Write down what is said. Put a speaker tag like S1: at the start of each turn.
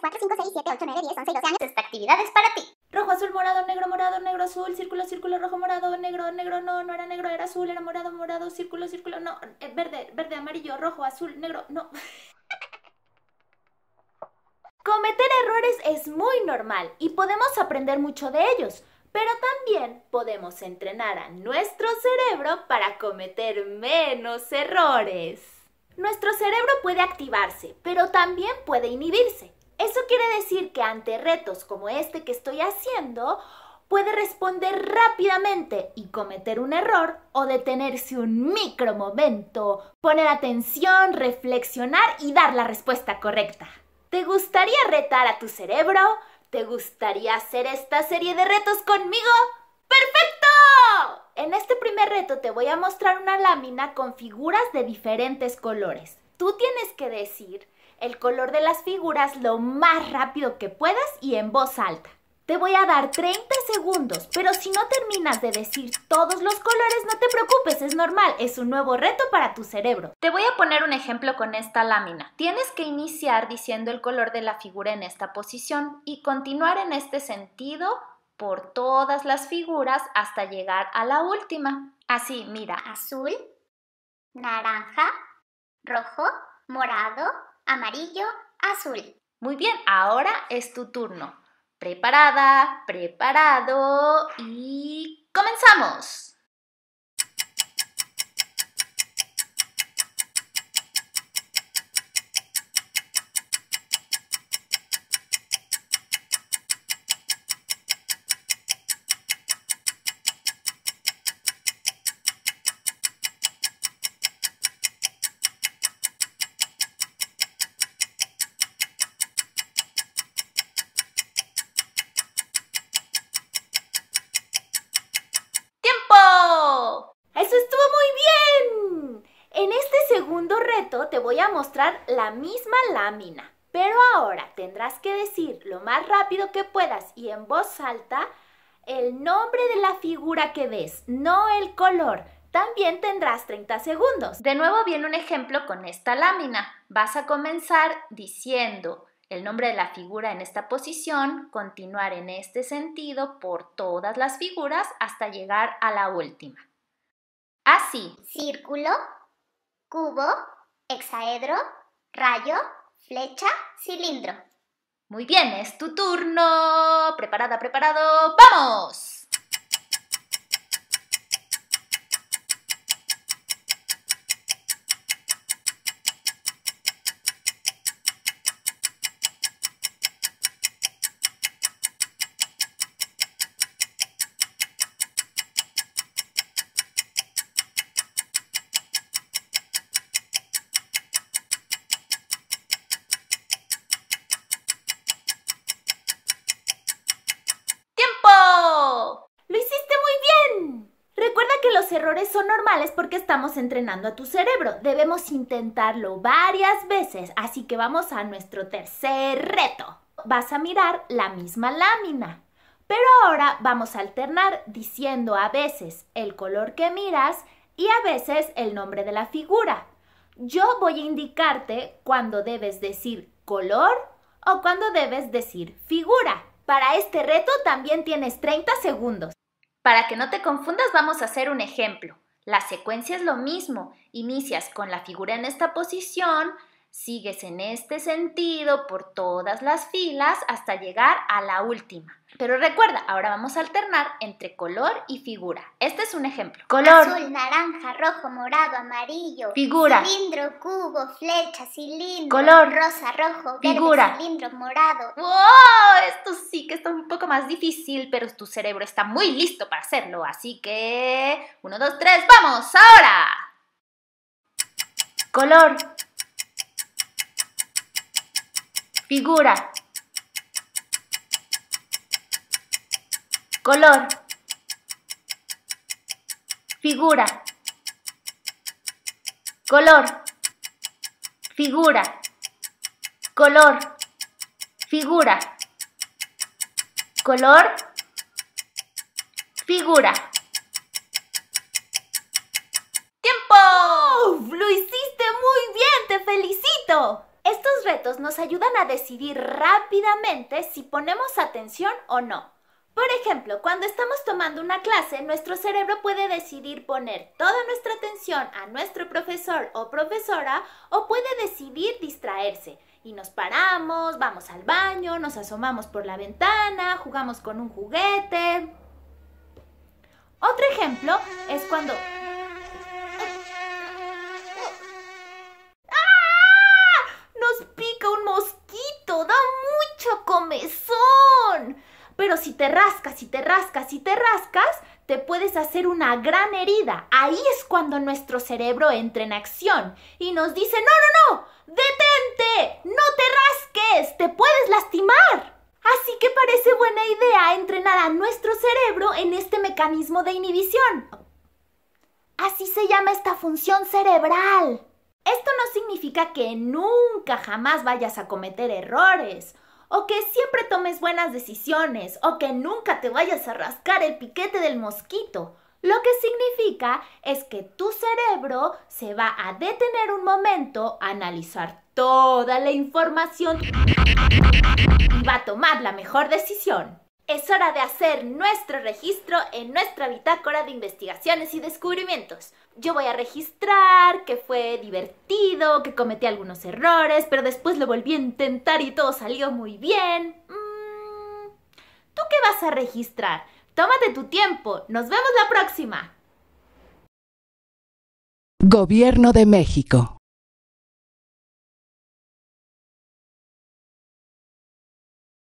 S1: 4, 5, 6, 7, 8, 9, 10, 11 12 años. Esta actividad es para ti. Rojo, azul, morado, negro, morado, negro, azul, círculo, círculo, rojo, morado, negro, negro, no, no era negro, era azul, era morado, morado, círculo, círculo, no, eh, verde, verde, amarillo, rojo, azul, negro, no. Cometer errores es muy normal y podemos aprender mucho de ellos, pero también podemos entrenar a nuestro cerebro para cometer menos errores. Nuestro cerebro puede activarse, pero también puede inhibirse. Eso quiere decir que ante retos como este que estoy haciendo, puede responder rápidamente y cometer un error o detenerse un micro momento, poner atención, reflexionar y dar la respuesta correcta. ¿Te gustaría retar a tu cerebro? ¿Te gustaría hacer esta serie de retos conmigo? ¡Perfecto! En este primer reto te voy a mostrar una lámina con figuras de diferentes colores. Tú tienes que decir el color de las figuras lo más rápido que puedas y en voz alta. Te voy a dar 30 segundos, pero si no terminas de decir todos los colores, no te preocupes, es normal, es un nuevo reto para tu cerebro. Te voy a poner un ejemplo con esta lámina. Tienes que iniciar diciendo el color de la figura en esta posición y continuar en este sentido por todas las figuras hasta llegar a la última. Así, mira. Azul, naranja, rojo, morado, amarillo, azul. Muy bien, ahora es tu turno. Preparada, preparado y comenzamos. este segundo reto te voy a mostrar la misma lámina, pero ahora tendrás que decir lo más rápido que puedas y en voz alta el nombre de la figura que ves, no el color. También tendrás 30 segundos. De nuevo viene un ejemplo con esta lámina. Vas a comenzar diciendo el nombre de la figura en esta posición, continuar en este sentido por todas las figuras hasta llegar a la última. Así. Círculo, cubo, hexaedro, rayo, flecha, cilindro. Muy bien, es tu turno. Preparada, preparado. ¡Vamos! errores son normales porque estamos entrenando a tu cerebro. Debemos intentarlo varias veces, así que vamos a nuestro tercer reto. Vas a mirar la misma lámina, pero ahora vamos a alternar diciendo a veces el color que miras y a veces el nombre de la figura. Yo voy a indicarte cuando debes decir color o cuando debes decir figura. Para este reto también tienes 30 segundos. Para que no te confundas, vamos a hacer un ejemplo. La secuencia es lo mismo. Inicias con la figura en esta posición, Sigues en este sentido por todas las filas hasta llegar a la última. Pero recuerda, ahora vamos a alternar entre color y figura. Este es un ejemplo. Color. Azul, naranja, rojo, morado, amarillo. Figura. Cilindro, cubo, flecha, cilindro. Color. Rosa, rojo, verde, cilindro, morado. ¡Wow! Esto sí que está un poco más difícil, pero tu cerebro está muy listo para hacerlo. Así que... Uno, dos, tres, ¡vamos! ¡Ahora! Color. figura, color, figura, color, figura, color, figura, color, figura. Estos retos nos ayudan a decidir rápidamente si ponemos atención o no. Por ejemplo, cuando estamos tomando una clase, nuestro cerebro puede decidir poner toda nuestra atención a nuestro profesor o profesora o puede decidir distraerse. Y nos paramos, vamos al baño, nos asomamos por la ventana, jugamos con un juguete. Otro ejemplo es cuando si te rascas, y te rascas, te puedes hacer una gran herida. Ahí es cuando nuestro cerebro entra en acción y nos dice, no, no, no, detente, no te rasques, te puedes lastimar. Así que parece buena idea entrenar a nuestro cerebro en este mecanismo de inhibición. Así se llama esta función cerebral. Esto no significa que nunca jamás vayas a cometer errores o que siempre tomes buenas decisiones, o que nunca te vayas a rascar el piquete del mosquito. Lo que significa es que tu cerebro se va a detener un momento, a analizar toda la información y va a tomar la mejor decisión. Es hora de hacer nuestro registro en nuestra bitácora de investigaciones y descubrimientos. Yo voy a registrar que fue divertido, que cometí algunos errores, pero después lo volví a intentar y todo salió muy bien. Mm, ¿Tú qué vas a registrar? Tómate tu tiempo. Nos vemos la próxima. Gobierno de México.